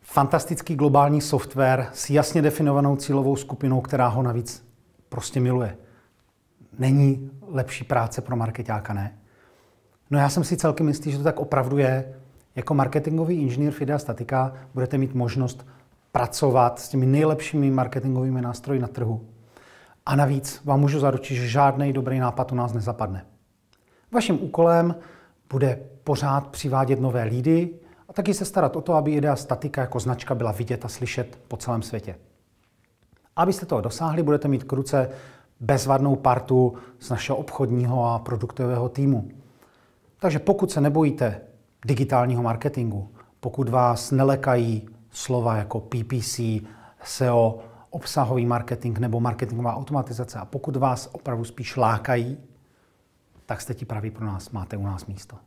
Fantastický globální software s jasně definovanou cílovou skupinou, která ho navíc prostě miluje. Není lepší práce pro marketáka, ne? No já jsem si celkem jistý, že to tak opravdu je. Jako marketingový inženýr Fidea Statika budete mít možnost pracovat s těmi nejlepšími marketingovými nástroji na trhu. A navíc vám můžu zaručit, že žádný dobrý nápad u nás nezapadne. Vaším úkolem bude pořád přivádět nové lídy a taky se starat o to, aby idea statika jako značka byla vidět a slyšet po celém světě. abyste toho dosáhli, budete mít k ruce bezvadnou partu z našeho obchodního a produktového týmu. Takže pokud se nebojíte digitálního marketingu, pokud vás nelekají slova jako PPC, SEO, obsahový marketing nebo marketingová automatizace. A pokud vás opravdu spíš lákají, tak jste ti praví pro nás, máte u nás místo.